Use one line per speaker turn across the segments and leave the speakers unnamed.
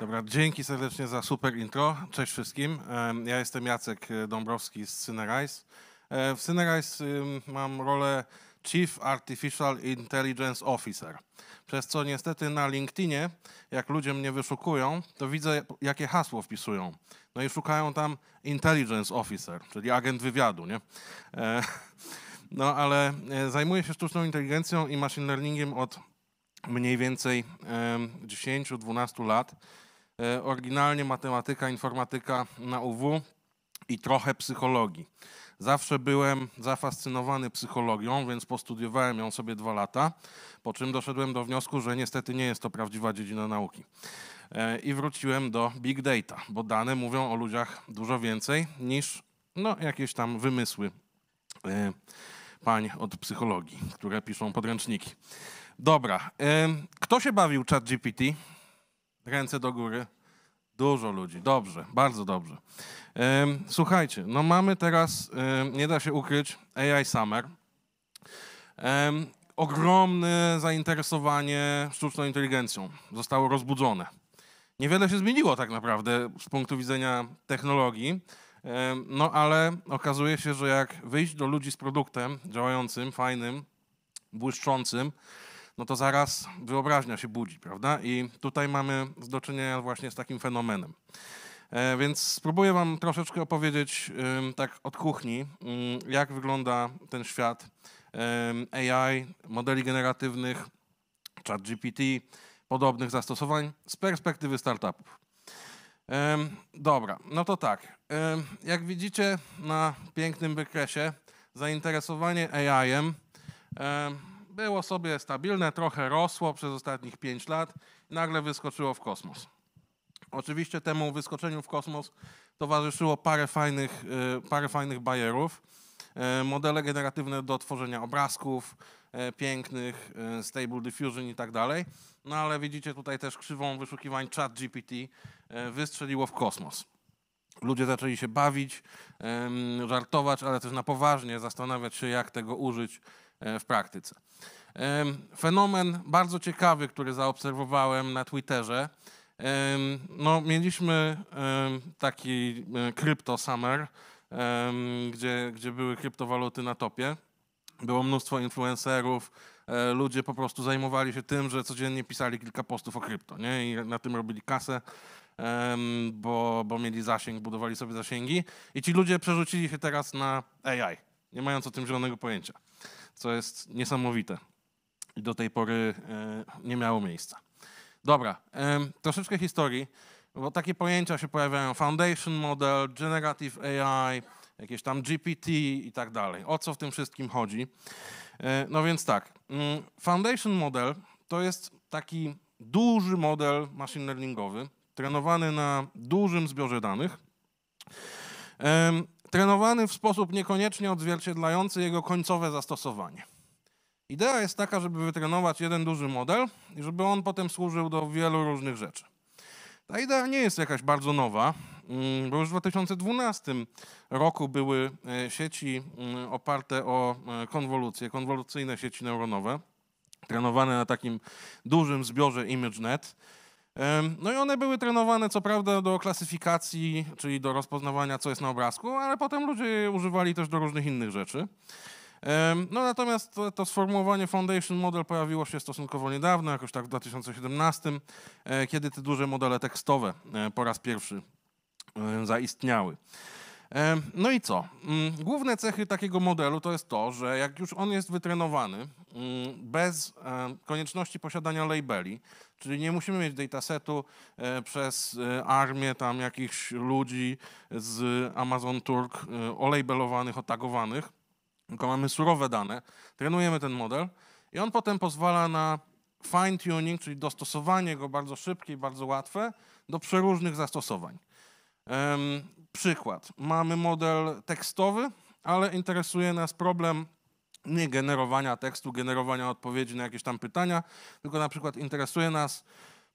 Dobra, dzięki serdecznie za super intro. Cześć wszystkim. Ja jestem Jacek e, Dąbrowski z Cynerize. E, w Cynerize mam rolę Chief Artificial Intelligence Officer. Przez co niestety na LinkedInie, jak ludzie mnie wyszukują, to widzę, jakie hasło wpisują. No i szukają tam Intelligence Officer, czyli agent wywiadu, nie? E, no ale e, zajmuję się sztuczną inteligencją i machine learningiem od mniej więcej 10-12 lat. E, oryginalnie matematyka, informatyka na UW, i trochę psychologii. Zawsze byłem zafascynowany psychologią, więc postudiowałem ją sobie dwa lata, po czym doszedłem do wniosku, że niestety nie jest to prawdziwa dziedzina nauki. E, I wróciłem do big data, bo dane mówią o ludziach dużo więcej niż no, jakieś tam wymysły e, pań od psychologii, które piszą podręczniki. Dobra, e, kto się bawił chat GPT? Ręce do góry. Dużo ludzi, dobrze, bardzo dobrze. Słuchajcie, no mamy teraz, nie da się ukryć, AI Summer. Ogromne zainteresowanie sztuczną inteligencją zostało rozbudzone. Niewiele się zmieniło tak naprawdę z punktu widzenia technologii, no ale okazuje się, że jak wyjść do ludzi z produktem działającym, fajnym, błyszczącym, no to zaraz wyobraźnia się budzi, prawda? I tutaj mamy do czynienia właśnie z takim fenomenem. E, więc spróbuję Wam troszeczkę opowiedzieć tak od kuchni, mm, jak wygląda ten świat AI, modeli generatywnych, chat GPT, podobnych zastosowań z perspektywy startupów. Dobra, no to tak. Jak widzicie na pięknym wykresie, zainteresowanie AI-em było sobie stabilne, trochę rosło przez ostatnich 5 lat, nagle wyskoczyło w kosmos. Oczywiście temu wyskoczeniu w kosmos towarzyszyło parę fajnych, e, parę fajnych bajerów. E, modele generatywne do tworzenia obrazków e, pięknych, Stable Diffusion i tak dalej. No ale widzicie tutaj też krzywą wyszukiwań chat GPT wystrzeliło w kosmos. Ludzie zaczęli się bawić, żartować, ale też na poważnie zastanawiać się, jak tego użyć w praktyce. Fenomen bardzo ciekawy, który zaobserwowałem na Twitterze, no, mieliśmy taki Crypto e, Summer, gdzie, gdzie były kryptowaluty na topie. Było mnóstwo influencerów, e, ludzie po prostu zajmowali się tym, że codziennie pisali kilka postów o krypto nie? i na tym robili kasę, bo, bo mieli zasięg, budowali sobie zasięgi. I ci ludzie przerzucili się teraz na AI, nie mając o tym zielonego pojęcia, co jest niesamowite i do tej pory e, nie miało miejsca. Dobra, troszeczkę historii, bo takie pojęcia się pojawiają. Foundation Model, Generative AI, jakieś tam GPT i tak dalej. O co w tym wszystkim chodzi? E, no więc tak, mm, Foundation Model to jest taki duży model machine learningowy, trenowany na dużym zbiorze danych, trenowany w sposób niekoniecznie odzwierciedlający jego końcowe zastosowanie. Idea jest taka, żeby wytrenować jeden duży model i żeby on potem służył do wielu różnych rzeczy. Ta idea nie jest jakaś bardzo nowa, mm, bo już w 2012 roku były e, sieci mm, oparte o e, konwolucję, konwolucyjne sieci neuronowe, trenowane na takim dużym zbiorze ImageNet. No i one były trenowane co prawda do klasyfikacji, czyli do rozpoznawania, co jest na obrazku, ale potem ludzie je używali też do różnych innych rzeczy. No natomiast to, to sformułowanie foundation model pojawiło się stosunkowo niedawno, jakoś tak w 2017, e, kiedy te duże modele tekstowe e, po raz pierwszy e, zaistniały. No i co? Mm, główne cechy takiego modelu to jest to, że jak już on jest wytrenowany mm, bez konieczności posiadania labeli, czyli nie musimy mieć datasetu przez armię tam jakichś ludzi z Amazon Turk olabelowanych, otagowanych, tylko mamy surowe dane, trenujemy ten model i on potem pozwala na fine tuning, czyli dostosowanie go bardzo szybkie i bardzo łatwe do przeróżnych zastosowań. Um, przykład. Mamy model tekstowy, ale interesuje nas problem nie generowania tekstu, generowania odpowiedzi na jakieś tam pytania, tylko na przykład interesuje nas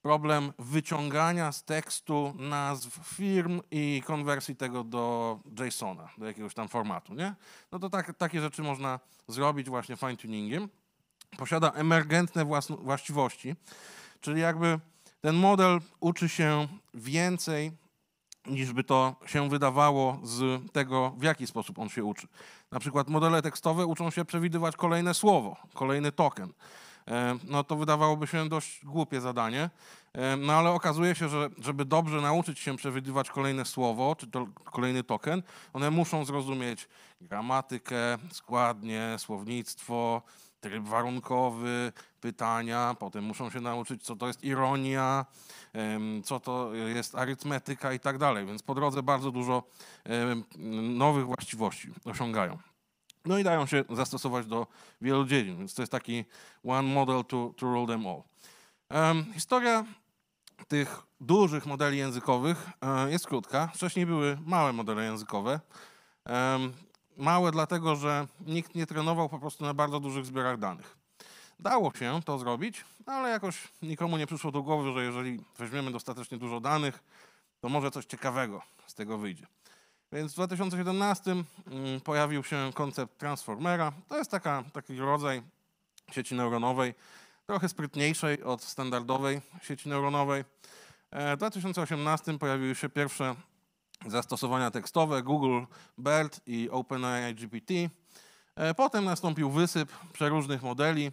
problem wyciągania z tekstu nazw firm i konwersji tego do JSON-a, do jakiegoś tam formatu, nie? No to tak, takie rzeczy można zrobić właśnie fine-tuningiem. Posiada emergentne właściwości, czyli jakby ten model uczy się więcej niż by to się wydawało z tego, w jaki sposób on się uczy. Na przykład modele tekstowe uczą się przewidywać kolejne słowo, kolejny token. E, no to wydawałoby się dość głupie zadanie. E, no ale okazuje się, że żeby dobrze nauczyć się przewidywać kolejne słowo, czy to kolejny token, one muszą zrozumieć gramatykę, składnie, słownictwo, tryb warunkowy, pytania, potem muszą się nauczyć, co to jest ironia, co to jest arytmetyka i tak dalej. Więc po drodze bardzo dużo nowych właściwości osiągają. No i dają się zastosować do wielu dziedzin, więc to jest taki one model to, to rule them all. Um, historia tych dużych modeli językowych um, jest krótka. Wcześniej były małe modele językowe. Um, małe dlatego, że nikt nie trenował po prostu na bardzo dużych zbiorach danych. Dało się to zrobić, ale jakoś nikomu nie przyszło do głowy, że jeżeli weźmiemy dostatecznie dużo danych, to może coś ciekawego z tego wyjdzie. Więc w 2017 mm, pojawił się koncept Transformera. To jest taka, taki rodzaj sieci neuronowej, trochę sprytniejszej od standardowej sieci neuronowej. E, w 2018 pojawiły się pierwsze zastosowania tekstowe Google BERT i OpenAI GPT. E, potem nastąpił wysyp przeróżnych modeli,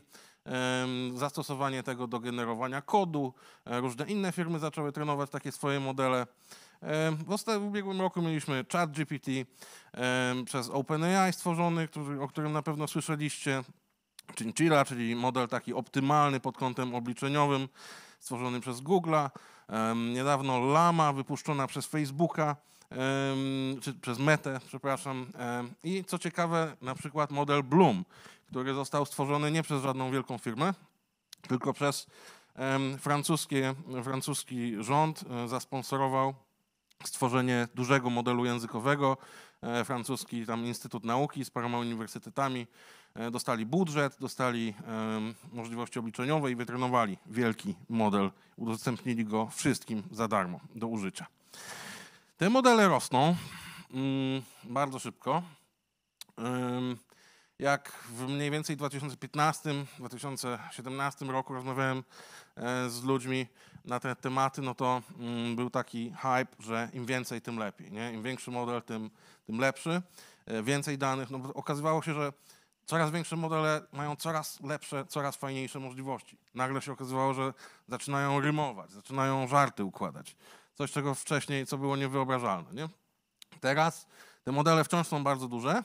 zastosowanie tego do generowania kodu. E, różne inne firmy zaczęły trenować takie swoje modele. W ubiegłym roku mieliśmy Chat GPT przez OpenAI stworzony, który, o którym na pewno słyszeliście. Chinchilla, czyli model taki optymalny pod kątem obliczeniowym, stworzony przez Google'a. Niedawno Lama wypuszczona przez Facebooka, czy przez Metę, przepraszam. I co ciekawe, na przykład model Bloom, który został stworzony nie przez żadną wielką firmę, tylko przez francuskie, francuski rząd e, zasponsorował stworzenie dużego modelu językowego. E, francuski tam Instytut Nauki z paroma uniwersytetami e, dostali budżet, dostali możliwości obliczeniowe i wytrenowali wielki model. Udostępnili go wszystkim za darmo do użycia. Te modele rosną mm, bardzo szybko jak w mniej więcej 2015-2017 roku rozmawiałem e, z ludźmi na te tematy, no to mm, był taki hype, że im więcej, tym lepiej. Nie? Im większy model, tym, tym lepszy. E, więcej danych. No, okazywało się, że coraz większe modele mają coraz lepsze, coraz fajniejsze możliwości. Nagle się okazywało, że zaczynają rymować, zaczynają żarty układać. Coś, czego wcześniej, co było niewyobrażalne. Nie? Teraz te modele wciąż są bardzo duże,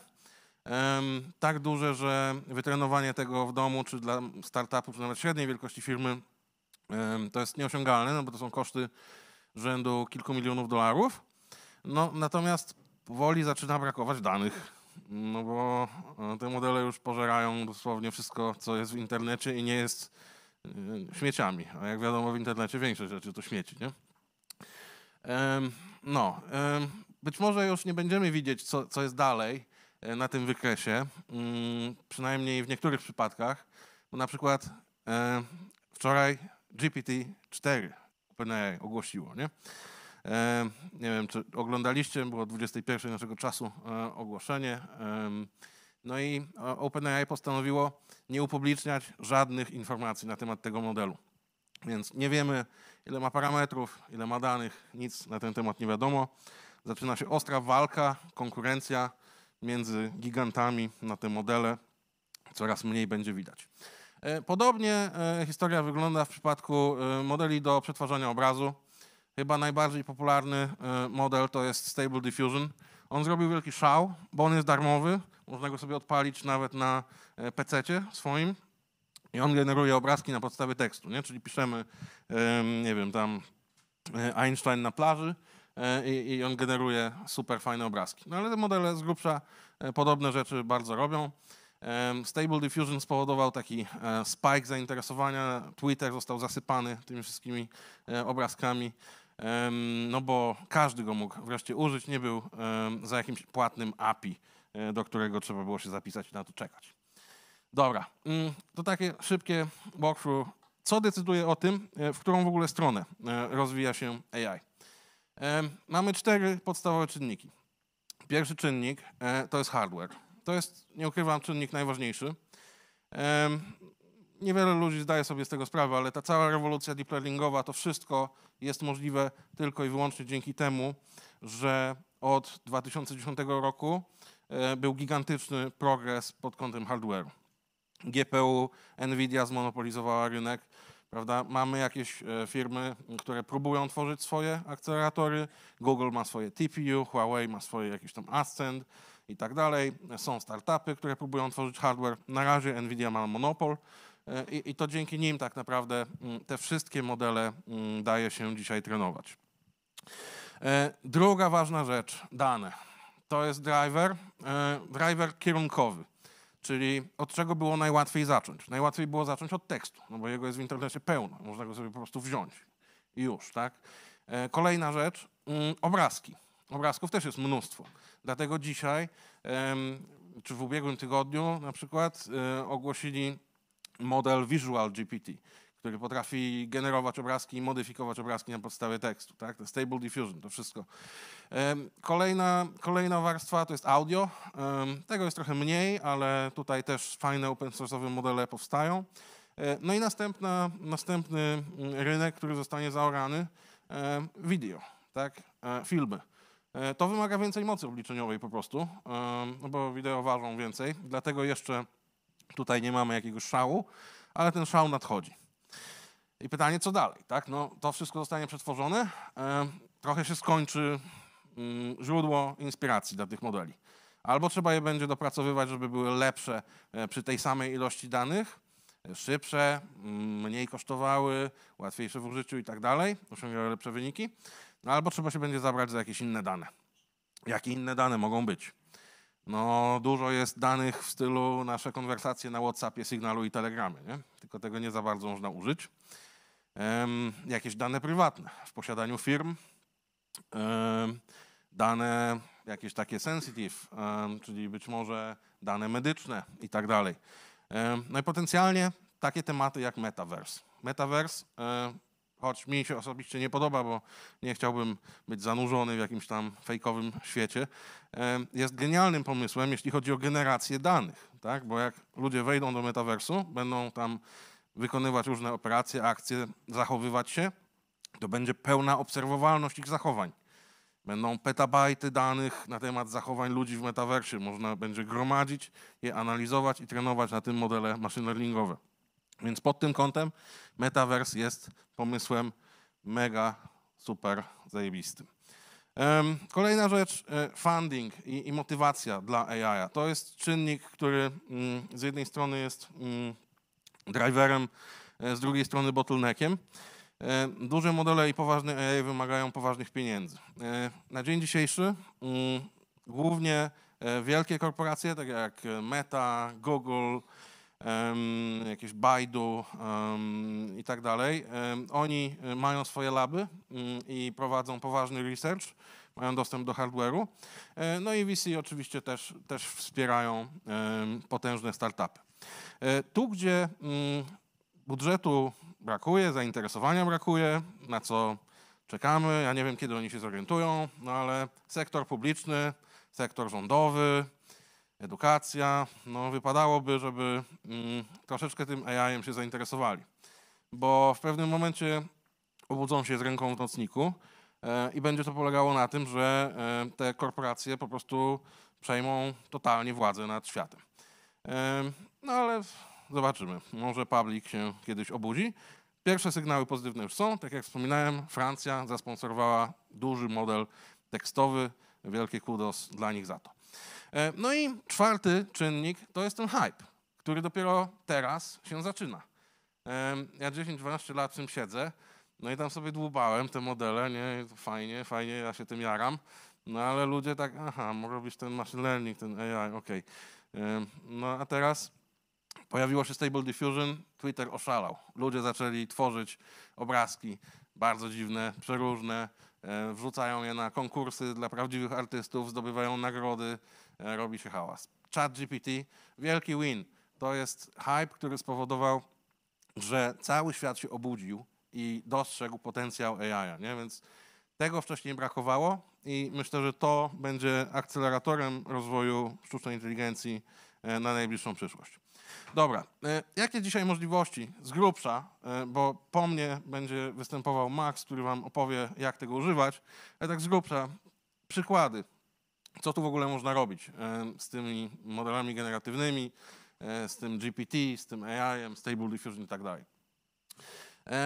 tak duże, że wytrenowanie tego w domu, czy dla startupu, czy nawet średniej wielkości firmy, to jest nieosiągalne, no bo to są koszty rzędu kilku milionów dolarów. No, natomiast powoli zaczyna brakować danych, no bo e, te modele już pożerają dosłownie wszystko, co jest w internecie i nie jest e, śmieciami. A jak wiadomo, w internecie większość rzeczy to śmieci, nie? No, być może już nie będziemy widzieć, co, co jest dalej, E, na tym wykresie, mm, przynajmniej w niektórych przypadkach, bo na przykład e, wczoraj GPT-4 OpenAI ogłosiło, nie? E, nie wiem, czy oglądaliście, było 21 naszego czasu ogłoszenie. No i OpenAI postanowiło nie upubliczniać żadnych informacji na temat tego modelu. Więc nie wiemy, ile ma parametrów, ile ma danych, nic na ten temat nie wiadomo. Zaczyna się ostra walka, konkurencja między gigantami na te modele coraz mniej będzie widać. E, podobnie e, historia wygląda w przypadku e, modeli do przetwarzania obrazu. Chyba najbardziej popularny model to jest Stable Diffusion. On zrobił wielki szał, bo on jest darmowy. Można go sobie odpalić nawet na PC swoim. I on generuje obrazki na podstawie tekstu, nie? czyli piszemy, nie wiem, tam Einstein na plaży E, i, i on generuje super fajne obrazki. No ale te modele z grubsza e, podobne rzeczy bardzo robią. Stable Diffusion spowodował taki e, spike zainteresowania. Twitter został zasypany tymi wszystkimi obrazkami, no bo każdy go mógł wreszcie użyć. Nie był za jakimś płatnym API, do którego trzeba było się zapisać i na to czekać. Dobra, mm, to takie szybkie walkthrough. Co decyduje o tym, w którą w ogóle stronę rozwija się AI? E, mamy cztery podstawowe czynniki. Pierwszy czynnik e, to jest hardware. To jest, nie ukrywam, czynnik najważniejszy. E, niewiele ludzi zdaje sobie z tego sprawę, ale ta cała rewolucja deep learningowa, to wszystko jest możliwe tylko i wyłącznie dzięki temu, że od 2010 roku był gigantyczny progres pod kątem hardware'u. GPU, Nvidia zmonopolizowała rynek, Prawda? Mamy jakieś e, firmy, które próbują tworzyć swoje akceleratory. Google ma swoje TPU, Huawei ma swoje jakieś tam Ascend i tak dalej. Są startupy, które próbują tworzyć hardware. Na razie Nvidia ma monopol e, i, i to dzięki nim tak naprawdę mm, te wszystkie modele mm, daje się dzisiaj trenować. E, druga ważna rzecz, dane. To jest driver, driver kierunkowy. Czyli od czego było najłatwiej zacząć? Najłatwiej było zacząć od tekstu, no bo jego jest w internecie pełno, można go sobie po prostu wziąć i już, tak? E, kolejna rzecz, mm, obrazki. Obrazków też jest mnóstwo, dlatego dzisiaj, czy w ubiegłym tygodniu na przykład e, ogłosili model Visual GPT, który potrafi generować obrazki i modyfikować obrazki na podstawie tekstu. Tak? To Stable Diffusion, to wszystko. Kolejna, kolejna warstwa to jest audio. Tego jest trochę mniej, ale tutaj też fajne open source'owe modele powstają. E, no i następna, następny mm, rynek, który zostanie zaorany, video, tak? E, filmy. E, to wymaga więcej mocy obliczeniowej po prostu, no bo wideo ważą więcej, dlatego jeszcze tutaj nie mamy jakiegoś szału, ale ten szał nadchodzi. I pytanie, co dalej, tak? No, to wszystko zostanie przetworzone, e, trochę się skończy mm, źródło inspiracji dla tych modeli. Albo trzeba je będzie dopracowywać, żeby były lepsze e, przy tej samej ilości danych, e, szybsze, mm, mniej kosztowały, łatwiejsze w użyciu i tak dalej, osiągały lepsze wyniki, no albo trzeba się będzie zabrać za jakieś inne dane. Jakie inne dane mogą być? No, dużo jest danych w stylu nasze konwersacje na WhatsAppie, Signalu i Telegramie, nie? tylko tego nie za bardzo można użyć jakieś dane prywatne w posiadaniu firm, dane jakieś takie sensitive, czyli być może dane medyczne i tak dalej. No i potencjalnie takie tematy jak metaverse. Metaverse, e, choć mi się osobiście nie podoba, bo nie chciałbym być zanurzony w jakimś tam fejkowym świecie, jest genialnym pomysłem, jeśli chodzi o generację danych, tak? Bo jak ludzie wejdą do metaversu, będą tam wykonywać różne operacje, akcje, zachowywać się, to będzie pełna obserwowalność ich zachowań. Będą petabajty danych na temat zachowań ludzi w metaversie. Można będzie gromadzić, je analizować i trenować na tym modele machine learningowe. Więc pod tym kątem metavers jest pomysłem mega, super zajebistym. Kolejna rzecz, e, funding i, i motywacja dla AI. To jest czynnik, który mm, z jednej strony jest mm, driverem, e, z drugiej strony bottleneckiem. E, duże modele i poważne AI wymagają poważnych pieniędzy. E, na dzień dzisiejszy mm, głównie wielkie korporacje, takie jak Meta, Google, jakieś Baidu i tak dalej, oni mają swoje laby mm, i prowadzą poważny research, mają dostęp do hardware'u. No i VC oczywiście też, też wspierają potężne startupy. E, tu, gdzie mm, budżetu brakuje, zainteresowania brakuje, na co czekamy, ja nie wiem, kiedy oni się zorientują, no ale sektor publiczny, sektor rządowy, edukacja, no wypadałoby, żeby mm, troszeczkę tym AI-em się zainteresowali, bo w pewnym momencie obudzą się z ręką w nocniku e, i będzie to polegało na tym, że e, te korporacje po prostu przejmą totalnie władzę nad światem. No ale zobaczymy. Może Pablik się kiedyś obudzi. Pierwsze sygnały pozytywne już są. Tak jak wspominałem, Francja zasponsorowała duży model tekstowy. Wielkie kudos dla nich za to. E, no i czwarty czynnik to jest ten hype, który dopiero teraz się zaczyna. E, ja 10-12 lat w tym siedzę, no i tam sobie dłubałem te modele, nie, fajnie, fajnie, ja się tym jaram, no ale ludzie tak, aha, może robić ten machine learning, ten AI, okej. Okay. E, no a teraz Pojawiło się Stable Diffusion, Twitter oszalał. Ludzie zaczęli tworzyć obrazki bardzo dziwne, przeróżne, e, wrzucają je na konkursy dla prawdziwych artystów, zdobywają nagrody, e, robi się hałas. Chat GPT, wielki win. To jest hype, który spowodował, że cały świat się obudził i dostrzegł potencjał AI, nie? więc tego wcześniej brakowało i myślę, że to będzie akceleratorem rozwoju sztucznej inteligencji e, na najbliższą przyszłość. Dobra, e, jakie dzisiaj możliwości z grubsza, e, bo po mnie będzie występował Max, który wam opowie, jak tego używać, ale tak z grubsza przykłady, co tu w ogóle można robić e, z tymi modelami generatywnymi, z tym GPT, z tym AI, Stable Diffusion i tak dalej.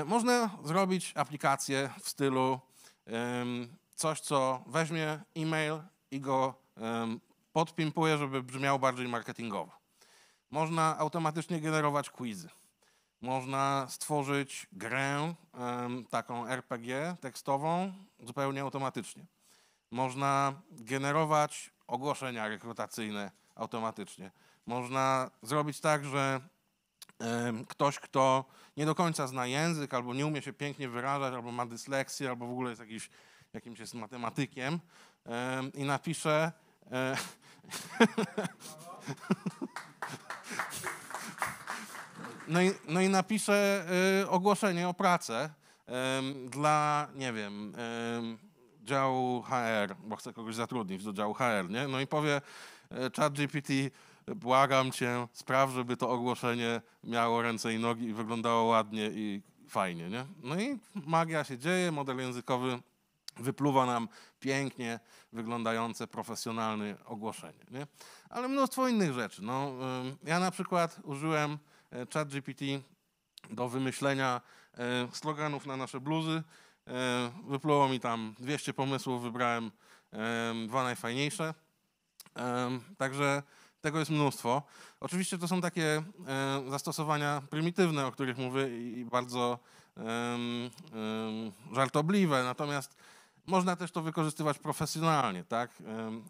Można zrobić aplikację w stylu coś, co weźmie e-mail i go podpimpuje, żeby brzmiał bardziej marketingowo. Można automatycznie generować quizy. Można stworzyć grę taką RPG tekstową zupełnie automatycznie. Można generować ogłoszenia rekrutacyjne automatycznie. Można zrobić tak, że ktoś, kto nie do końca zna język, albo nie umie się pięknie wyrażać, albo ma dysleksję, albo w ogóle jest jakiś, jakimś jest matematykiem i napisze. E, No i, no i napiszę y, ogłoszenie o pracę y, dla, nie wiem, y, działu HR, bo chcę kogoś zatrudnić do działu HR, nie? No i powie e, chat GPT, błagam cię, spraw, żeby to ogłoszenie miało ręce i nogi i wyglądało ładnie i fajnie, nie? No i magia się dzieje, model językowy wypluwa nam pięknie wyglądające profesjonalne ogłoszenie. Nie? Ale mnóstwo innych rzeczy. No, ja na przykład użyłem E, ChatGPT do wymyślenia e, sloganów na nasze bluzy. E, wypluło mi tam 200 pomysłów, wybrałem dwa najfajniejsze. Także tego jest mnóstwo. Oczywiście to są takie zastosowania prymitywne, o których mówię i bardzo żartobliwe, natomiast można też to wykorzystywać profesjonalnie, tak?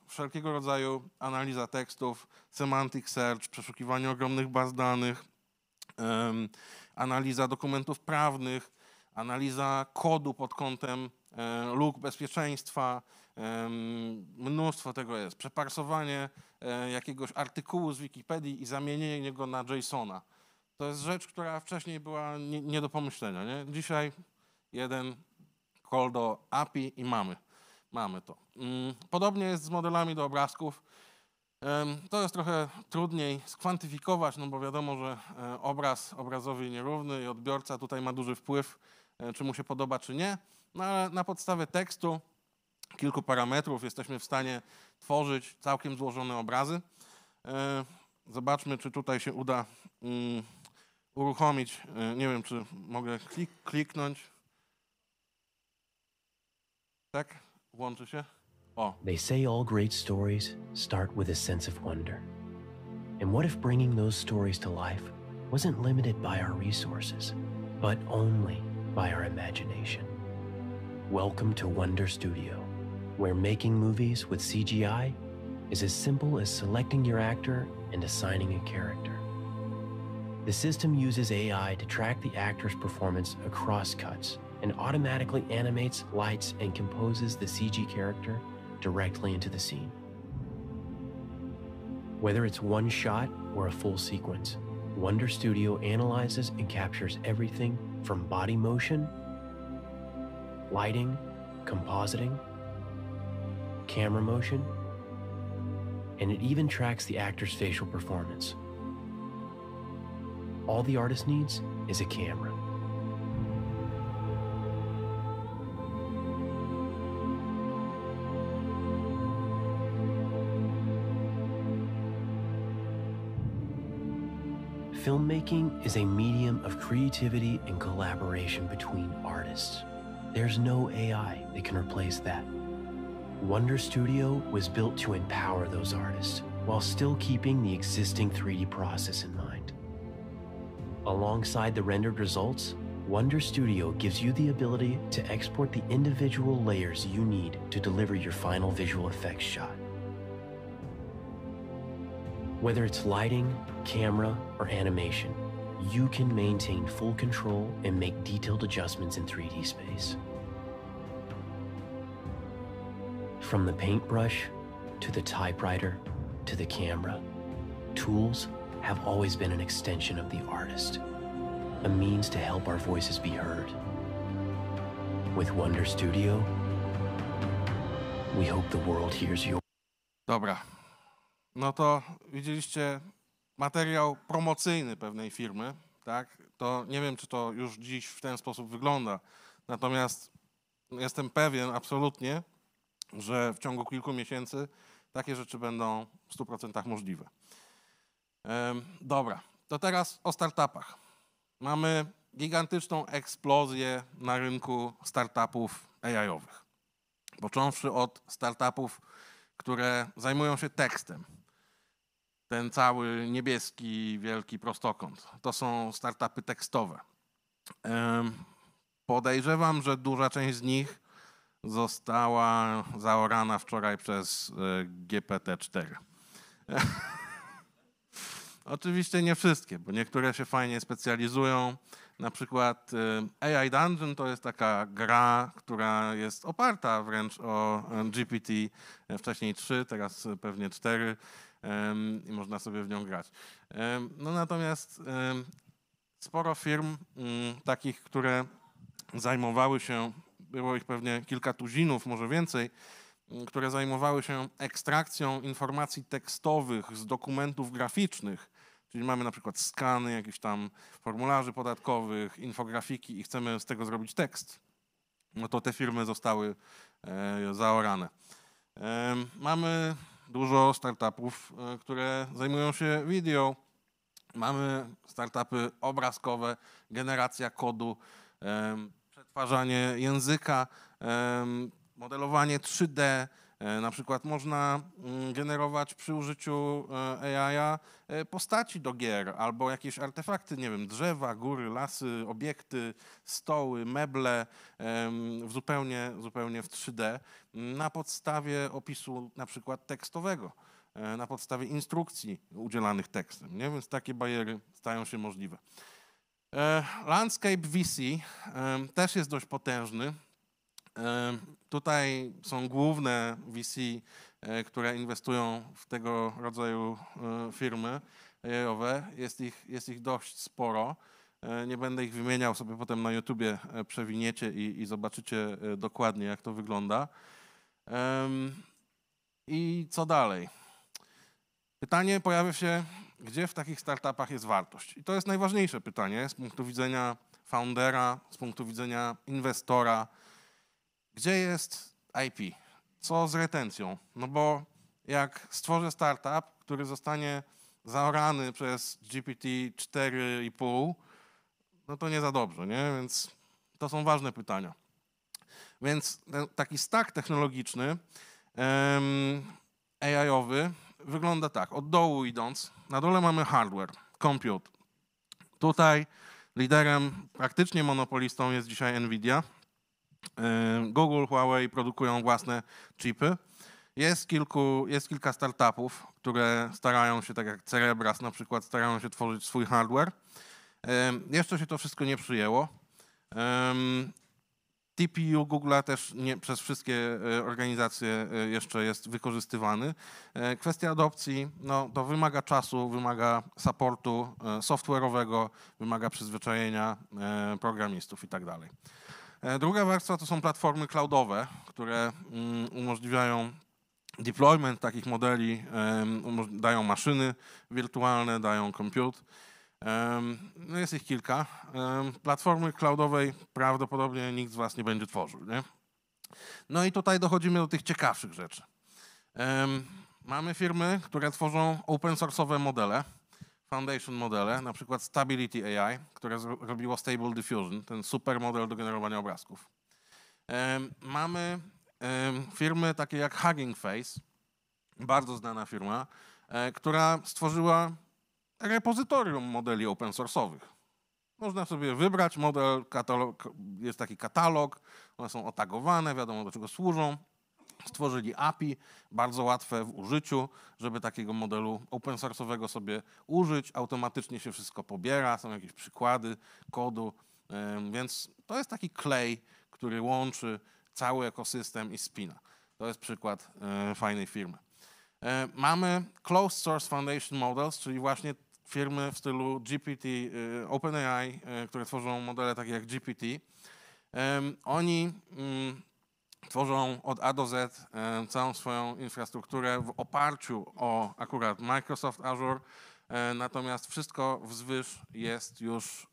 Wszelkiego rodzaju analiza tekstów, semantic search, przeszukiwanie ogromnych baz danych, analiza dokumentów prawnych, analiza kodu pod kątem e, luk bezpieczeństwa, mnóstwo tego jest. Przeparsowanie e, jakiegoś artykułu z Wikipedii i zamienienie go na JSONa. To jest rzecz, która wcześniej była nie, nie do pomyślenia. Nie? Dzisiaj jeden call do API i mamy. Mamy to. Mm, podobnie jest z modelami do obrazków. To jest trochę trudniej skwantyfikować, no bo wiadomo, że e, obraz obrazowi nierówny i odbiorca tutaj ma duży wpływ, e, czy mu się podoba, czy nie. No ale na podstawie tekstu, kilku parametrów jesteśmy w stanie tworzyć całkiem złożone obrazy. E, zobaczmy, czy tutaj się uda mm, uruchomić. Nie wiem, czy mogę klik, kliknąć. Tak, włączy się.
Oh. They say all great stories start with a sense of wonder. And what if bringing those stories to life wasn't limited by our resources, but only by our imagination? Welcome to Wonder Studio, where making movies with CGI is as simple as selecting your actor and assigning a character. The system uses AI to track the actor's performance across cuts and automatically animates, lights, and composes the CG character directly into the scene. Whether it's one shot or a full sequence, Wonder Studio analyzes and captures everything from body motion, lighting, compositing, camera motion, and it even tracks the actor's facial performance. All the artist needs is a camera. Filmmaking is a medium of creativity and collaboration between artists. There's no AI that can replace that. Wonder Studio was built to empower those artists while still keeping the existing 3D process in mind. Alongside the rendered results, Wonder Studio gives you the ability to export the individual layers you need to deliver your final visual effects shot. Whether it's lighting, camera, or animation, you can maintain full control and make detailed adjustments in 3D space. From the paintbrush, to the typewriter, to the camera, tools have always been an extension of the artist, a means to help our voices be heard. With Wonder Studio, we hope the world hears your. Dobra,
no to widzieliście materiał promocyjny pewnej firmy, tak? To nie wiem, czy to już dziś w ten sposób wygląda. Natomiast jestem pewien absolutnie, że w ciągu kilku miesięcy takie rzeczy będą w 100% możliwe. Dobra, to teraz o startupach. Mamy gigantyczną eksplozję na rynku startupów AI-owych. Począwszy od startupów, które zajmują się tekstem ten cały niebieski wielki prostokąt. To są startupy tekstowe. Podejrzewam, że duża część z nich została zaorana wczoraj przez e, GPT-4. Oczywiście nie wszystkie, bo niektóre się fajnie specjalizują. Na przykład e, AI Dungeon to jest taka gra, która jest oparta wręcz o e, GPT wcześniej 3, teraz pewnie 4 i można sobie w nią grać. No natomiast sporo firm mm, takich, które zajmowały się, było ich pewnie kilka tuzinów, może więcej, mm, które zajmowały się ekstrakcją informacji tekstowych z dokumentów graficznych, czyli mamy na przykład skany jakichś tam formularzy podatkowych, infografiki i chcemy z tego zrobić tekst, no to te firmy zostały e, zaorane. Mamy dużo startupów, e, które zajmują się video. Mamy startupy obrazkowe, generacja kodu, przetwarzanie języka, modelowanie 3D, E, na przykład można mm, generować przy użyciu e, AI e, postaci do gier albo jakieś artefakty, nie wiem, drzewa, góry, lasy, obiekty, stoły, meble w zupełnie, zupełnie w 3D na podstawie opisu na przykład tekstowego na podstawie instrukcji udzielanych tekstem. Nie? Więc takie bariery stają się możliwe. Landscape VC też jest dość potężny. Tutaj są główne VC, e, które inwestują w tego rodzaju e, firmy e, Jest ich, jest ich dość sporo. Nie będę ich wymieniał, sobie potem na YouTubie przewiniecie i, i zobaczycie dokładnie, jak to wygląda. I co dalej? Pytanie pojawia się, gdzie w takich startupach jest wartość? I to jest najważniejsze pytanie z punktu widzenia foundera, z punktu widzenia inwestora, gdzie jest IP? Co z retencją? No bo jak stworzę startup, który zostanie zaorany przez GPT 4,5, no to nie za dobrze, nie? Więc to są ważne pytania. Więc ten, taki stack technologiczny um, AI-owy wygląda tak, od dołu idąc, na dole mamy hardware, compute. Tutaj liderem, praktycznie monopolistą jest dzisiaj NVIDIA, Google, Huawei produkują własne chipy. Jest, kilku, jest kilka startupów, które starają się, tak jak Cerebras na przykład, starają się tworzyć swój hardware. Jeszcze się to wszystko nie przyjęło. TPU Google'a też nie, przez wszystkie e, organizacje e, jeszcze jest wykorzystywany. E, kwestia adopcji, no to wymaga czasu, wymaga supportu software'owego, wymaga przyzwyczajenia programistów i tak dalej. E, druga warstwa to są platformy cloudowe, które mm, umożliwiają deployment takich modeli, dają maszyny wirtualne, dają compute. No jest ich kilka. Platformy cloudowej prawdopodobnie nikt z Was nie będzie tworzył. Nie? No i tutaj dochodzimy do tych ciekawszych rzeczy. Mamy firmy, które tworzą open source'owe modele, foundation modele, na przykład Stability AI, które zrobiło Stable Diffusion, ten super model do generowania obrazków. Mamy firmy takie jak Hugging Face, bardzo znana firma, e, która stworzyła repozytorium modeli open source'owych. Można sobie wybrać model, katalog, jest taki katalog, one są otagowane, wiadomo do czego służą. Stworzyli API, bardzo łatwe w użyciu, żeby takiego modelu open source'owego sobie użyć. Automatycznie się wszystko pobiera, są jakieś przykłady kodu, więc to jest taki klej, który łączy cały ekosystem i spina. To jest przykład e, fajnej firmy. E, mamy Closed Source Foundation Models, czyli właśnie firmy w stylu GPT, e, OpenAI, które tworzą modele takie jak GPT. Oni mm, tworzą od A do Z e, całą swoją infrastrukturę w oparciu o akurat Microsoft Azure, e, natomiast wszystko wzwyż jest już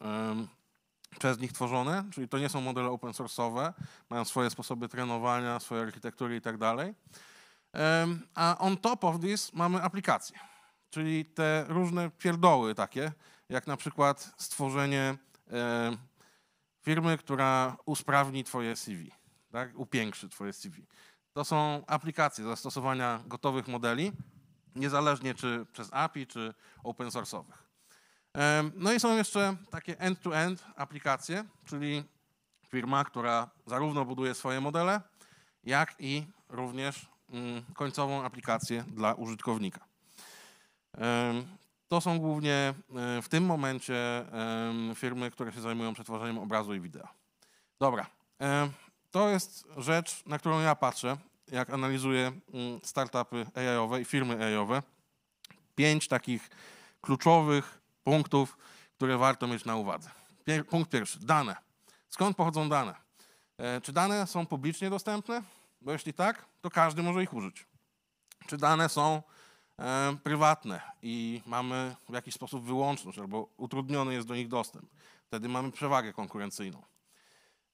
przez nich tworzone, czyli to nie są modele open source'owe, mają swoje sposoby trenowania, swoje architektury i tak dalej. A on top of this mamy aplikacje, czyli te różne pierdoły takie, jak na przykład stworzenie firmy, która usprawni twoje CV tak? upiększy Twoje CV. To są aplikacje zastosowania gotowych modeli, niezależnie czy przez API, czy open source'owych. No i są jeszcze takie end-to-end -end aplikacje, czyli firma, która zarówno buduje swoje modele, jak i również mm, końcową aplikację dla użytkownika. To są głównie e, w tym momencie firmy, które się zajmują przetwarzaniem obrazu i wideo. Dobra. To jest rzecz, na którą ja patrzę, jak analizuję mm, startupy AI-owe i firmy AI-owe. Pięć takich kluczowych punktów, które warto mieć na uwadze. Pier punkt pierwszy, dane. Skąd pochodzą dane? E, czy dane są publicznie dostępne? Bo jeśli tak, to każdy może ich użyć. Czy dane są e, prywatne i mamy w jakiś sposób wyłączność albo utrudniony jest do nich dostęp? Wtedy mamy przewagę konkurencyjną.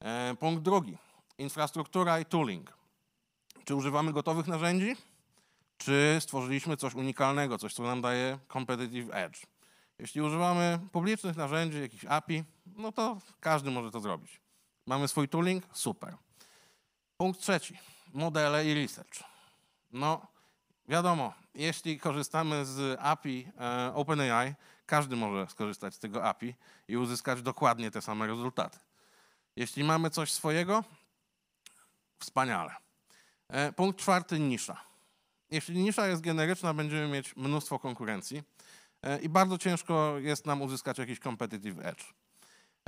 E, punkt drugi, infrastruktura i tooling. Czy używamy gotowych narzędzi, czy stworzyliśmy coś unikalnego, coś, co nam daje competitive edge. Jeśli używamy publicznych narzędzi, jakichś API, no to każdy może to zrobić. Mamy swój tooling? Super. Punkt trzeci. Modele i research. No, wiadomo, jeśli korzystamy z API e, OpenAI, każdy może skorzystać z tego API i uzyskać dokładnie te same rezultaty. Jeśli mamy coś swojego, Wspaniale. E, punkt czwarty, nisza. Jeśli nisza jest generyczna, będziemy mieć mnóstwo konkurencji e, i bardzo ciężko jest nam uzyskać jakiś competitive edge.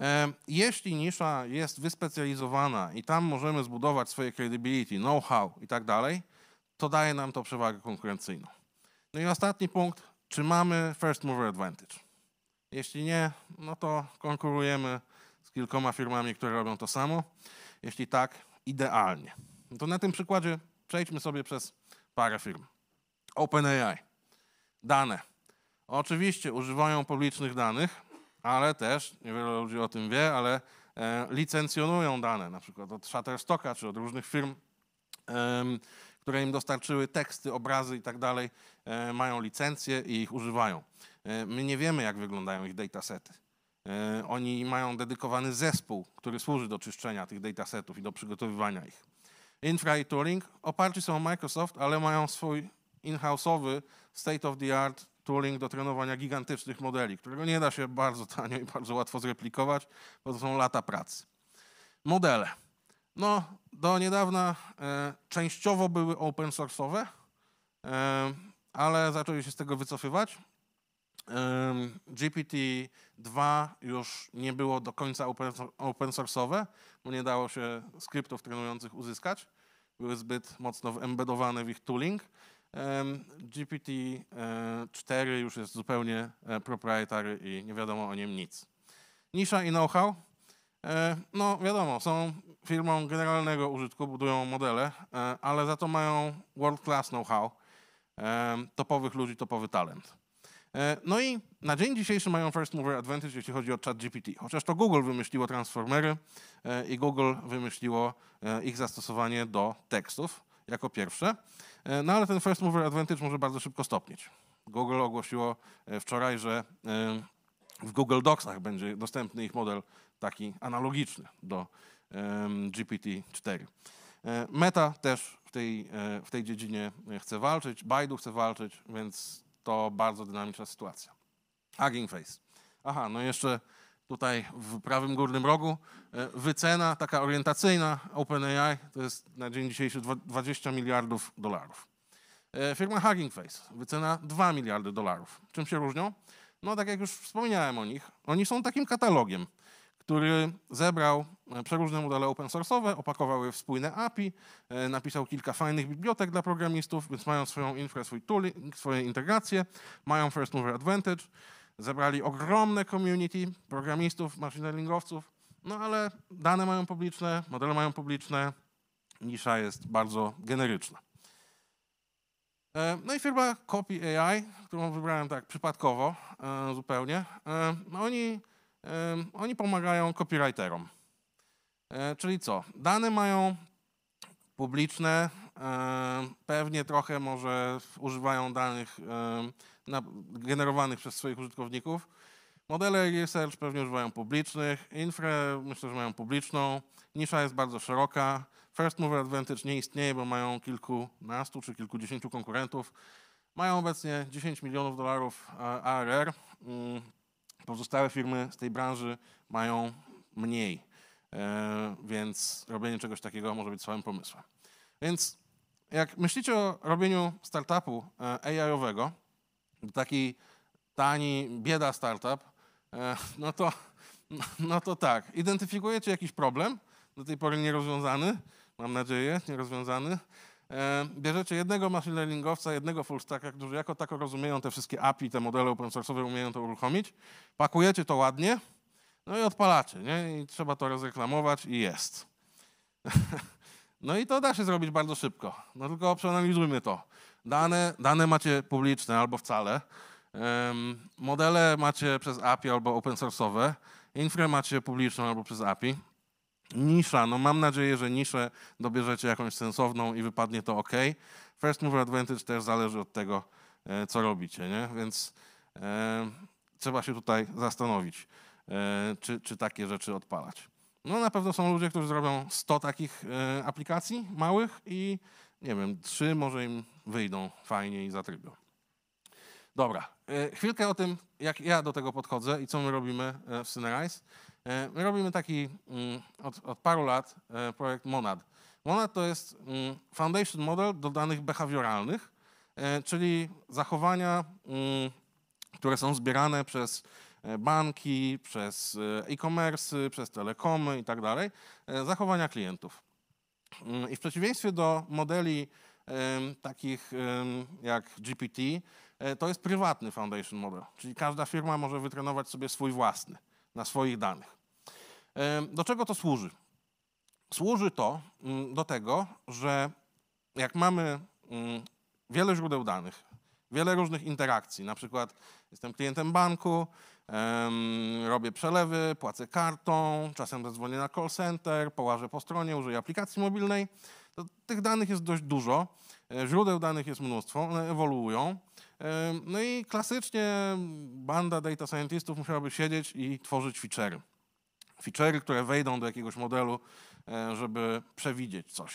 E, jeśli nisza jest wyspecjalizowana i tam możemy zbudować swoje credibility, know-how i tak dalej, to daje nam to przewagę konkurencyjną. No i ostatni punkt, czy mamy first mover advantage? Jeśli nie, no to konkurujemy z kilkoma firmami, które robią to samo. Jeśli tak, idealnie. To na tym przykładzie przejdźmy sobie przez parę firm. OpenAI. Dane. Oczywiście używają publicznych danych, ale też, niewiele ludzi o tym wie, ale e, licencjonują dane, na przykład od Shutterstocka czy od różnych firm, e, które im dostarczyły teksty, obrazy i tak dalej, e, mają licencje i ich używają. E, my nie wiemy, jak wyglądają ich datasety. E, oni mają dedykowany zespół, który służy do czyszczenia tych datasetów i do przygotowywania ich. Infra i Turing oparci są o Microsoft, ale mają swój in-house'owy state-of-the-art tooling do trenowania gigantycznych modeli, którego nie da się bardzo tanio i bardzo łatwo zreplikować, bo to są lata pracy. Modele. No, do niedawna e, częściowo były open source'owe, e, ale zaczęli się z tego wycofywać. GPT-2 już nie było do końca open, open source'owe, bo nie dało się skryptów trenujących uzyskać. Były zbyt mocno embedowane w ich tooling. GPT-4 e, już jest zupełnie e, proprietary i nie wiadomo o nim nic. Nisza i know-how. E, no wiadomo, są firmą generalnego użytku, budują modele, ale za to mają world-class know-how, topowych ludzi, topowy talent. E, no i na dzień dzisiejszy mają first mover advantage, jeśli chodzi o ChatGPT, chociaż to Google wymyśliło transformery e, i Google wymyśliło e, ich zastosowanie do tekstów jako pierwsze. No ale ten first mover advantage może bardzo szybko stopnieć. Google ogłosiło wczoraj, że w Google Docsach będzie dostępny ich model taki analogiczny do GPT-4. Meta też w tej, w tej dziedzinie chce walczyć, Baidu chce walczyć, więc to bardzo dynamiczna sytuacja. Hugging Face. Aha, no jeszcze tutaj w prawym górnym rogu e, wycena taka orientacyjna OpenAI to jest na dzień dzisiejszy 20 miliardów dolarów. E, firma Hugging Face, wycena 2 miliardy dolarów. Czym się różnią? No tak jak już wspomniałem o nich, oni są takim katalogiem który zebrał e, przeróżne modele open source'owe, opakował je w spójne API, e, napisał kilka fajnych bibliotek dla programistów, więc mają swoją infra, swój tooling, swoje integracje, mają first mover advantage, zebrali ogromne community programistów, machine learningowców, no ale dane mają publiczne, modele mają publiczne, nisza jest bardzo generyczna. E, no i firma Copy AI, którą wybrałem tak przypadkowo zupełnie, no oni oni pomagają copywriterom. E, czyli co? Dane mają publiczne, e, pewnie trochę może używają danych e, generowanych przez swoich użytkowników. Modele research pewnie używają publicznych, infra myślę, że mają publiczną, nisza jest bardzo szeroka, first mover advantage nie istnieje, bo mają kilkunastu czy kilkudziesięciu konkurentów. Mają obecnie 10 milionów dolarów ARR, Pozostałe firmy z tej branży mają mniej, e, więc robienie czegoś takiego może być słabym pomysłem. Więc jak myślicie o robieniu startupu e, AI-owego, taki tani bieda startup, e, no to, no to tak, identyfikujecie jakiś problem, do tej pory nierozwiązany, mam nadzieję, nierozwiązany, E, bierzecie jednego machine learningowca, jednego full stacka, którzy jako tako rozumieją te wszystkie API, te modele open source'owe, umieją to uruchomić, pakujecie to ładnie, no i odpalacie, nie? I trzeba to rozreklamować i jest. no i to da się zrobić bardzo szybko. No tylko przeanalizujmy to. Dane, dane macie publiczne albo wcale, modele macie przez API albo open source'owe, infra macie publiczną albo przez API, nisza, no mam nadzieję, że niszę dobierzecie jakąś sensowną i wypadnie to ok. First Mover Advantage też zależy od tego, e, co robicie, nie? Więc e, trzeba się tutaj zastanowić, e, czy, czy takie rzeczy odpalać. No na pewno są ludzie, którzy zrobią 100 takich e, aplikacji małych i nie wiem, trzy może im wyjdą fajnie i zatrybią. Dobra, e, chwilkę o tym, jak ja do tego podchodzę i co my robimy e, w Synerize. E, my robimy taki mm, od, od paru lat e, projekt Monad. Monad to jest mm, foundation model do danych behawioralnych, e, czyli zachowania, mm, które są zbierane przez banki, przez e-commerce, przez telekomy i tak dalej, zachowania klientów. I w przeciwieństwie do modeli takich jak GPT, to jest prywatny foundation model, czyli każda firma może wytrenować sobie swój własny na swoich danych. Do czego to służy? Służy to mm, do tego, że jak mamy mm, wiele źródeł danych, wiele różnych interakcji, na przykład jestem klientem banku, robię przelewy, płacę kartą, czasem zadzwonię na call center, położę po stronie, użyję aplikacji mobilnej, to tych danych jest dość dużo E, źródeł danych jest mnóstwo, one ewoluują. E, no i klasycznie banda data scientistów musiałaby siedzieć i tworzyć featurey. Featurey, które wejdą do jakiegoś modelu, e, żeby przewidzieć coś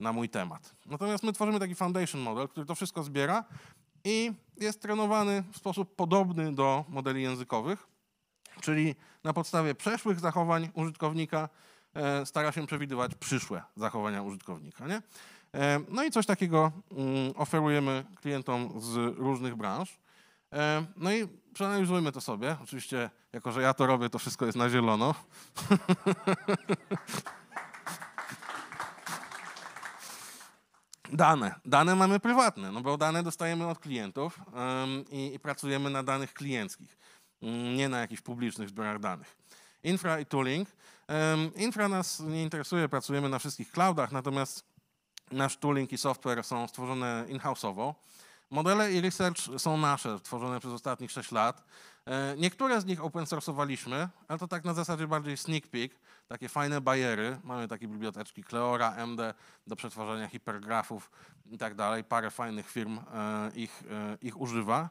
na mój temat. Natomiast my tworzymy taki foundation model, który to wszystko zbiera i jest trenowany w sposób podobny do modeli językowych, czyli na podstawie przeszłych zachowań użytkownika stara się przewidywać przyszłe zachowania użytkownika. Nie? E, no i coś takiego mm, oferujemy klientom z różnych branż. E, no i przeanalizujmy to sobie. Oczywiście, jako że ja to robię, to wszystko jest na zielono. Dane. Dane mamy prywatne, no bo dane dostajemy od klientów i, i pracujemy na danych klienckich, mm, nie na jakichś publicznych zbiorach danych. Infra i tooling. Infra nas nie interesuje, pracujemy na wszystkich cloudach, natomiast Nasz tooling i software są stworzone in-house'owo. Modele i research są nasze, tworzone przez ostatnich 6 lat. E, niektóre z nich open source'owaliśmy, ale to tak na zasadzie bardziej sneak peek, takie fajne bajery. Mamy takie biblioteczki Cleora, MD do przetwarzania hipergrafów i tak dalej. Parę fajnych firm e, ich, e, ich używa.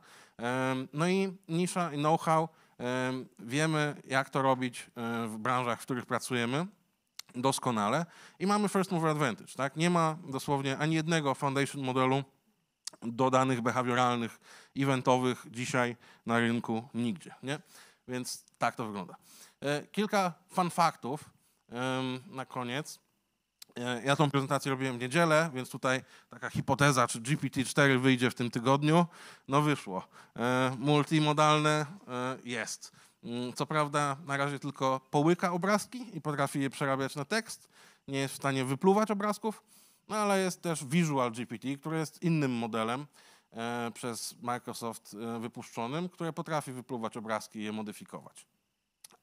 No i nisza i know-how. Wiemy, jak to robić w branżach, w których pracujemy doskonale i mamy first mover advantage, tak? Nie ma dosłownie ani jednego foundation modelu do danych behawioralnych, eventowych dzisiaj na rynku nigdzie, nie? Więc tak to wygląda. E, kilka fun faktów na koniec. E, ja tą prezentację robiłem w niedzielę, więc tutaj taka hipoteza, czy GPT-4 wyjdzie w tym tygodniu. No wyszło. E, multimodalne jest Mm, co prawda na razie tylko połyka obrazki i potrafi je przerabiać na tekst, nie jest w stanie wypluwać obrazków, no ale jest też Visual GPT, który jest innym modelem e, przez Microsoft e, wypuszczonym, który potrafi wypluwać obrazki i je modyfikować.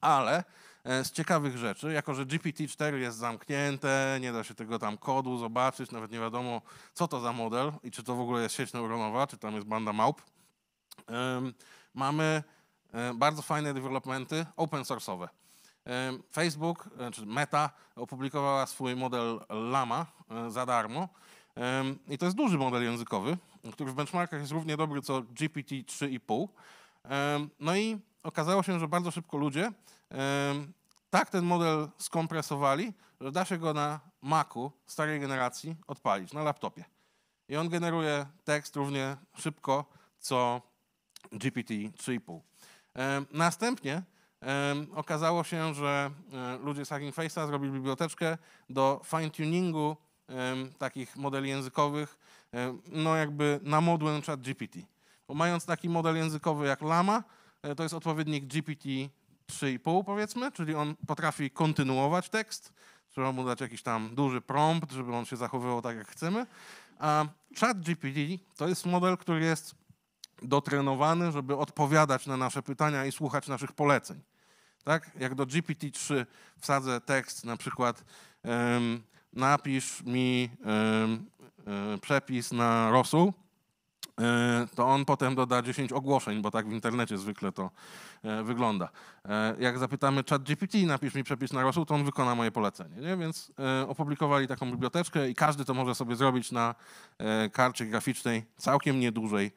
Ale e, z ciekawych rzeczy, jako że GPT-4 jest zamknięte, nie da się tego tam kodu zobaczyć, nawet nie wiadomo, co to za model i czy to w ogóle jest sieć neuronowa, czy tam jest banda małp, mamy E, bardzo fajne developmenty open source'owe. E, Facebook, e, czy Meta opublikowała swój model Lama za darmo i to jest duży model językowy, który w benchmarkach jest równie dobry co GPT 3,5. No i okazało się, że bardzo szybko ludzie tak ten model skompresowali, że da się go na Macu starej generacji odpalić, na laptopie. I on generuje tekst równie szybko co GPT 3,5. E, następnie e, okazało się, że e, ludzie z Hacking Face'a zrobili biblioteczkę do fine-tuningu takich modeli językowych, no jakby na modłę chat GPT. Bo mając taki model językowy jak Lama, to jest odpowiednik GPT 3,5 powiedzmy, czyli on potrafi kontynuować tekst, trzeba mu dać jakiś tam duży prompt, żeby on się zachowywał tak jak chcemy. A chat GPT to jest model, który jest dotrenowany, żeby odpowiadać na nasze pytania i słuchać naszych poleceń. Tak? Jak do GPT-3 wsadzę tekst, na przykład um, napisz mi um, um, przepis na rosół, e, to on potem doda 10 ogłoszeń, bo tak w internecie zwykle to e, wygląda. Jak zapytamy chat GPT, napisz mi przepis na rosół, to on wykona moje polecenie. Nie? Więc opublikowali taką biblioteczkę i każdy to może sobie zrobić na karcie graficznej całkiem niedużej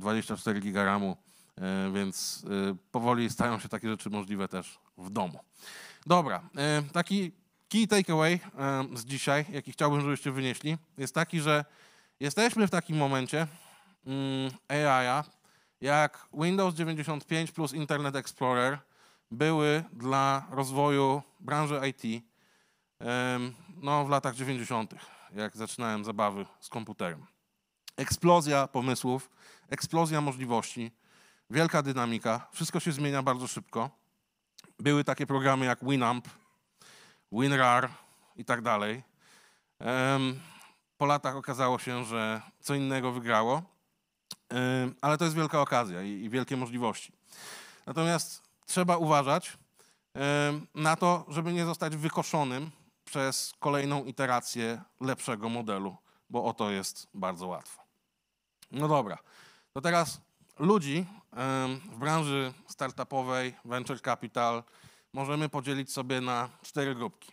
24 giga RAMu, e, więc e, powoli stają się takie rzeczy możliwe też w domu. Dobra, e, taki key takeaway z dzisiaj, jaki chciałbym, żebyście wynieśli, jest taki, że jesteśmy w takim momencie mm, ai jak Windows 95 plus Internet Explorer były dla rozwoju branży IT no, w latach 90., jak zaczynałem zabawy z komputerem. Eksplozja pomysłów, eksplozja możliwości, wielka dynamika, wszystko się zmienia bardzo szybko. Były takie programy jak Winamp, WinRAR i tak dalej. Po latach okazało się, że co innego wygrało, ale to jest wielka okazja i wielkie możliwości. Natomiast trzeba uważać na to, żeby nie zostać wykoszonym przez kolejną iterację lepszego modelu, bo o to jest bardzo łatwo. No dobra. To teraz ludzi w branży startupowej, venture capital, możemy podzielić sobie na cztery grupki.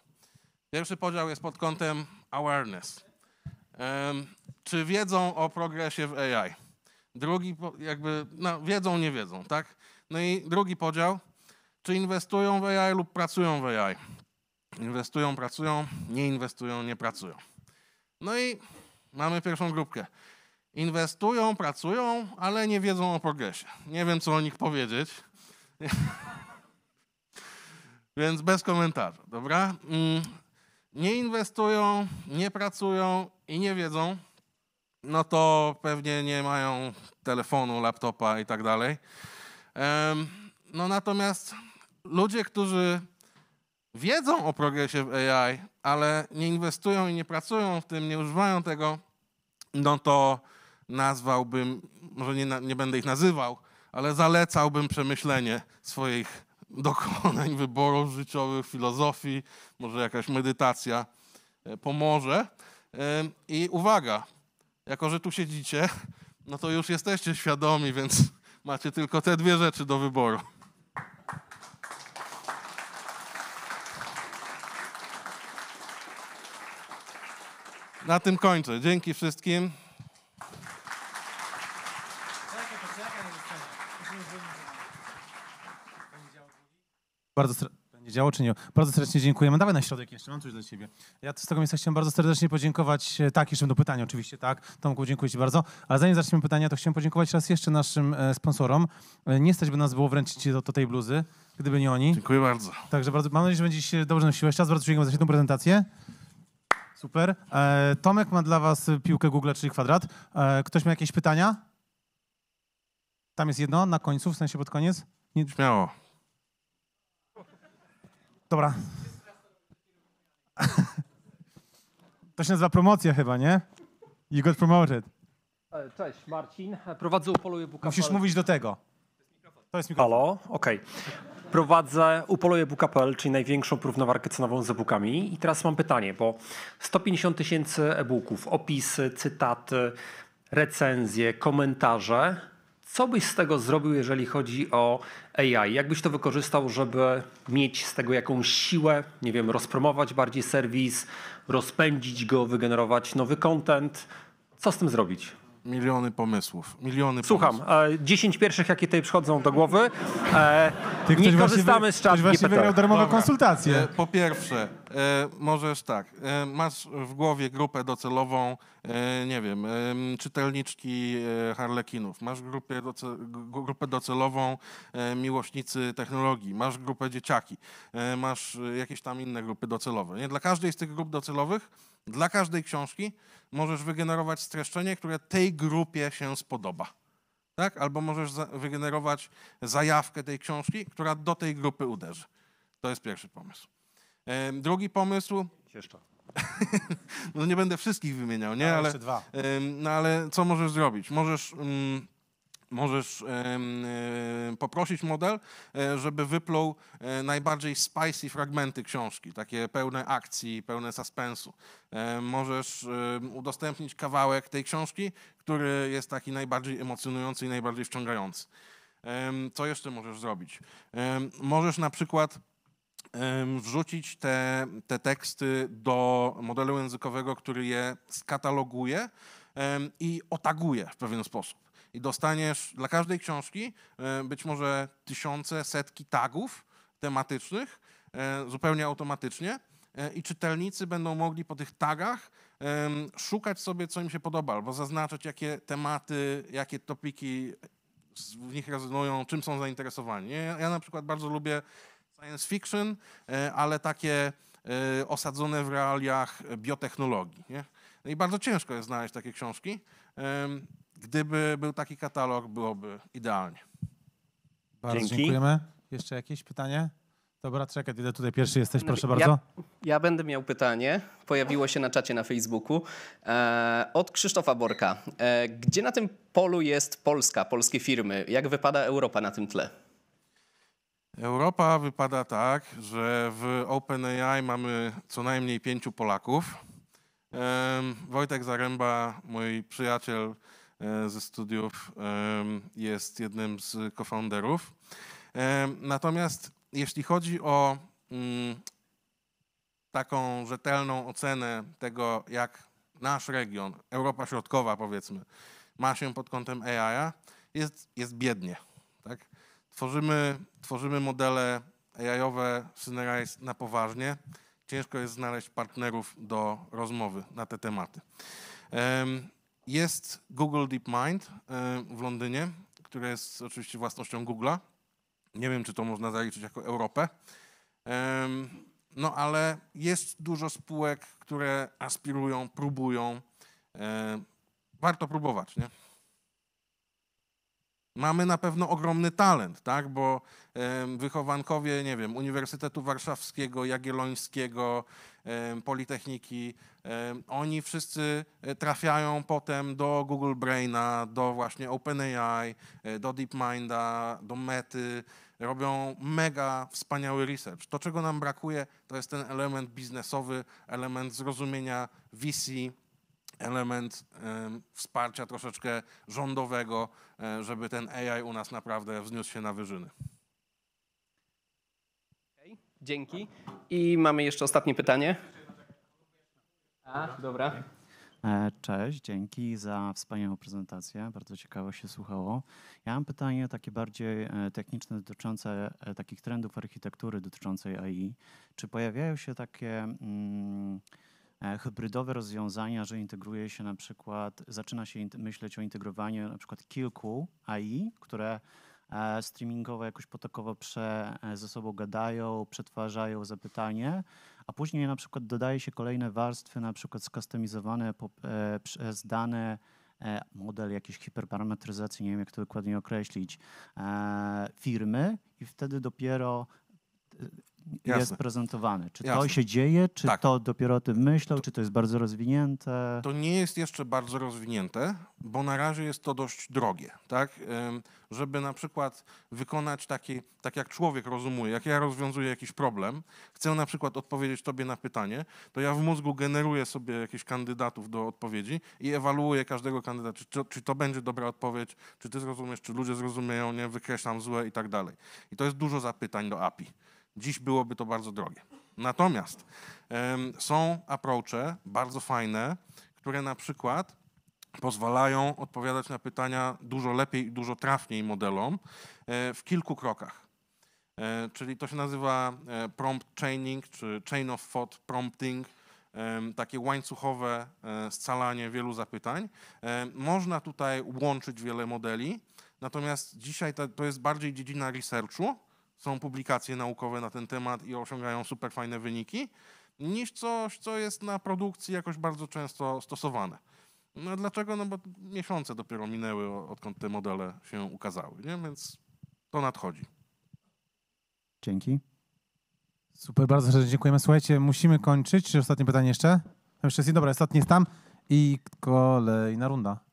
Pierwszy podział jest pod kątem awareness. Czy wiedzą o progresie w AI? Drugi, jakby, no, wiedzą, nie wiedzą, tak? No i drugi podział, czy inwestują w AI lub pracują w AI? Inwestują, pracują, nie inwestują, nie pracują. No i mamy pierwszą grupkę inwestują, pracują, ale nie wiedzą o progresie. Nie wiem, co o nich powiedzieć. Więc bez komentarza, dobra? Mm, nie inwestują, nie pracują i nie wiedzą, no to pewnie nie mają telefonu, laptopa i tak dalej. No natomiast ludzie, którzy wiedzą o progresie w AI, ale nie inwestują i nie pracują w tym, nie używają tego, no to nazwałbym, może nie, nie będę ich nazywał, ale zalecałbym przemyślenie swoich dokonań, wyborów życiowych, filozofii, może jakaś medytacja e, pomoże. E, I uwaga, jako że tu siedzicie, no to już jesteście świadomi, więc macie tylko te dwie rzeczy do wyboru. Na tym kończę. Dzięki wszystkim.
Bardzo będzie działo czy nie? Bardzo serdecznie dziękujemy. Dawaj na środek jeszcze, mam coś dla ciebie. Ja z tego miejsca chciałem bardzo serdecznie podziękować, e, tak, jeszcze do pytania oczywiście, tak. Tomku, dziękuję ci bardzo. Ale zanim zaczniemy pytania, to chciałem podziękować raz jeszcze naszym e, sponsorom. E, nie stać by nas było wręczyć do, do tej bluzy, gdyby nie oni. Dziękuję bardzo. Także bardzo, mam nadzieję, że będzie się dobrze nosiłeś czas. Bardzo dziękujemy za świetną prezentację. Super. E, Tomek ma dla was piłkę Google, czyli kwadrat. E, ktoś ma jakieś pytania? Tam jest jedno na końcu, w sensie pod koniec? Nie... Śmiało. Dobra. To się nazywa promocja chyba, nie? You got promoted. E, cześć, Marcin. Prowadzę Upoluję e Musisz mówić do tego. To jest mikrofon. Halo, okej. Okay. Prowadzę upolojebook.pl, czyli największą porównowarkę cenową z e-bookami. I teraz mam pytanie, bo 150 tysięcy e-booków, opisy, cytaty, recenzje, komentarze – co byś z tego zrobił, jeżeli chodzi o AI? Jakbyś to wykorzystał, żeby mieć z tego jakąś siłę, nie wiem, rozpromować bardziej serwis, rozpędzić go, wygenerować nowy content? Co z tym zrobić?
Miliony pomysłów. Miliony Słucham, pomysłów. E, 10 pierwszych, jakie tutaj przychodzą do głowy. E, Ty, nie korzystamy z czatu GPT. wybrał darmowe konsultacje. E, po pierwsze, e, możesz tak, e, masz w głowie grupę docelową, e, nie wiem, e, czytelniczki e, harlekinów, masz grupę, doce, grupę docelową e, miłośnicy technologii, masz grupę dzieciaki, e, masz e, jakieś tam inne grupy docelowe. Nie? Dla każdej z tych grup docelowych dla każdej książki możesz wygenerować streszczenie, które tej grupie się spodoba. Tak? Albo możesz wygenerować zajawkę tej książki, która do tej grupy uderzy. To jest pierwszy pomysł. Drugi pomysł. Jeszcze. no nie będę wszystkich wymieniał, nie? Ale, no, ale co możesz zrobić? Możesz. Mm, Możesz poprosić model, e, żeby wyplął e, najbardziej spicy fragmenty książki, takie pełne akcji, pełne suspensu. E, możesz udostępnić kawałek tej książki, który jest taki najbardziej emocjonujący i najbardziej wciągający. Co jeszcze możesz zrobić? Możesz na przykład wrzucić te, te teksty do modelu językowego, który je skataloguje i otaguje w pewien sposób i dostaniesz dla każdej książki e, być może tysiące, setki tagów tematycznych e, zupełnie automatycznie e, i czytelnicy będą mogli po tych tagach szukać sobie, co im się podoba, albo zaznaczać, jakie tematy, jakie topiki w nich rezonują, czym są zainteresowani. Ja na przykład bardzo lubię science fiction, ale takie osadzone w realiach biotechnologii. Nie? No I bardzo ciężko jest znaleźć takie książki. Gdyby był taki katalog, byłoby idealnie. Bardzo Dzięki. dziękujemy.
Jeszcze jakieś pytanie? Dobra, czekaj, idę tutaj pierwszy jesteś, proszę bardzo. Ja, ja, będę miał pytanie, pojawiło się na czacie na Facebooku, e, od Krzysztofa Borka. E, gdzie na tym polu jest Polska, polskie firmy? Jak wypada Europa na tym tle?
Europa wypada tak, że w OpenAI mamy co najmniej pięciu Polaków. E, Wojtek Zaręba, mój przyjaciel, E, ze studiów jest jednym z cofounderów. Natomiast jeśli chodzi o mm, taką rzetelną ocenę tego, jak nasz region, Europa Środkowa powiedzmy, ma się pod kątem AI, jest, jest biednie. Tak? Tworzymy, tworzymy modele AI-owe na poważnie. Ciężko jest znaleźć partnerów do rozmowy na te tematy. Jest Google DeepMind e, w Londynie, które jest oczywiście własnością Google'a. Nie wiem, czy to można zaliczyć jako Europę. No ale jest dużo spółek, które aspirują, próbują. E, warto próbować, nie? Mamy na pewno ogromny talent, tak? bo wychowankowie, nie wiem, Uniwersytetu Warszawskiego, Jagiellońskiego, Politechniki oni wszyscy e, trafiają potem do Google Braina, do właśnie OpenAI, e, do DeepMinda, do Mety. Robią mega wspaniały research. To, czego nam brakuje, to jest ten element biznesowy, element zrozumienia wizji, element wsparcia troszeczkę rządowego, e, żeby ten AI u nas naprawdę wzniósł się na wyżyny. Dzięki. I mamy jeszcze ostatnie pytanie.
A, dobra.
E, cześć, dzięki za wspaniałą prezentację. Bardzo ciekawe się słuchało. Ja mam pytanie takie bardziej e, techniczne dotyczące e, takich trendów architektury dotyczącej AI. Czy pojawiają się takie mm, hybrydowe rozwiązania, że integruje się na przykład, zaczyna się myśleć o integrowaniu na przykład kilku AI, które streamingowo jakoś potokowo prze, ze sobą gadają, przetwarzają zapytanie, a później na przykład dodaje się kolejne warstwy, na przykład skustomizowane e, e, przez dane e, model jakiejś hiperparametryzacji, nie wiem jak to dokładnie określić, firmy i wtedy dopiero
Jasne. jest prezentowany. Czy Jasne. to się
dzieje, czy tak. to dopiero o tym myślą, to, czy to jest bardzo rozwinięte? To
nie jest jeszcze bardzo rozwinięte, bo na razie jest to dość drogie. Tak? Żeby na przykład wykonać taki, tak jak człowiek rozumuje, jak ja rozwiązuję jakiś problem, chcę na przykład odpowiedzieć tobie na pytanie, to ja w mózgu generuję sobie jakichś kandydatów do odpowiedzi i ewaluuję każdego kandydata, czy czy to będzie dobra odpowiedź, czy ty zrozumiesz, czy ludzie zrozumieją, nie, wykreślam złe i tak dalej. I to jest dużo zapytań do API. Dziś byłoby to bardzo drogie. Natomiast są approache bardzo fajne, które na przykład pozwalają odpowiadać na pytania dużo lepiej i dużo trafniej modelom e, w kilku krokach. E, czyli to się nazywa e, prompt chaining czy chain of thought prompting, takie łańcuchowe scalanie wielu zapytań. Można tutaj łączyć wiele modeli, natomiast dzisiaj to jest bardziej dziedzina researchu, są publikacje naukowe na ten temat i osiągają super fajne wyniki, niż coś, co jest na produkcji jakoś bardzo często stosowane. No dlaczego? No bo miesiące dopiero minęły, odkąd te modele się ukazały, nie? więc to nadchodzi. Dzięki.
Super, bardzo serdecznie dziękujemy. Słuchajcie, musimy kończyć. Czy ostatnie pytanie jeszcze? No, jeszcze jest, dobra, ostatni jest tam i kolejna runda.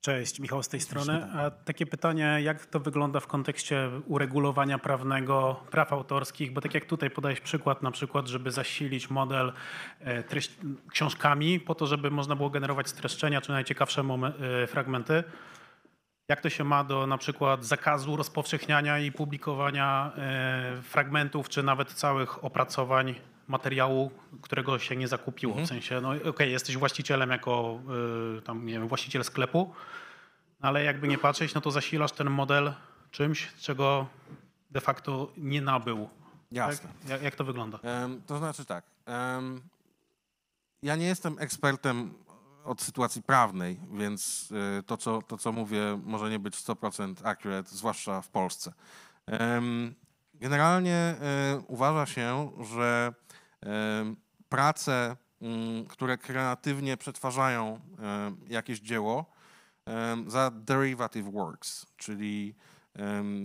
Cześć, Michał z tej strony. A takie pytanie, jak to wygląda w kontekście uregulowania prawnego praw autorskich? Bo tak jak tutaj podajesz przykład, na przykład, żeby zasilić model e, treść, książkami po to, żeby można było generować streszczenia czy najciekawsze e, fragmenty. Jak to się ma do na przykład zakazu rozpowszechniania i publikowania e, fragmentów czy nawet całych opracowań materiału, którego się nie zakupiło. Mhm. W sensie, no okej, okay, jesteś właścicielem jako y, tam, nie wiem, właściciel sklepu, no, ale jakby nie patrzeć, no to zasilasz ten model czymś, czego de facto nie nabył. Jasne.
Tak? Jak, jak, to wygląda? Um, to znaczy tak. Um, ja nie jestem ekspertem od sytuacji prawnej, więc y, to co, to, co mówię, może nie być 100% accurate, zwłaszcza w Polsce. Um, Generalnie e, uważa się, że e, prace, mm, które kreatywnie przetwarzają e, jakieś dzieło, za derivative works, czyli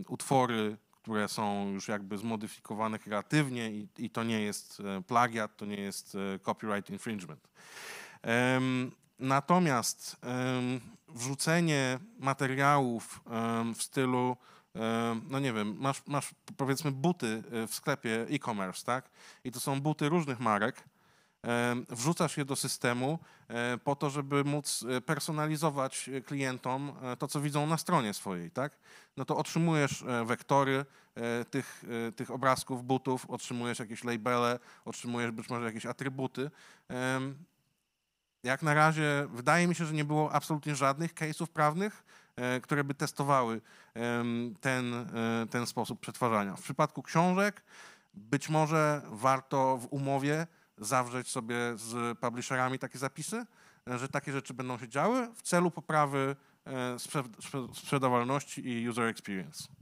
utwory, które są już jakby zmodyfikowane kreatywnie i, i to nie jest plagiat, to nie jest copyright infringement. Natomiast wrzucenie materiałów w stylu E, no nie wiem, masz, masz powiedzmy buty e, w sklepie e-commerce, tak? I to są buty różnych marek. E, wrzucasz je do systemu po to, żeby móc personalizować klientom to, co widzą na stronie swojej, tak? No to otrzymujesz wektory tych, tych obrazków butów, otrzymujesz jakieś labele, otrzymujesz być może jakieś atrybuty. Jak na razie wydaje mi się, że nie było absolutnie żadnych case'ów prawnych, E, które by testowały ten, e, ten sposób przetwarzania. W przypadku książek być może warto w umowie zawrzeć sobie z publisherami takie zapisy, e, że takie rzeczy będą się działy w celu poprawy sprzedawalności i user experience.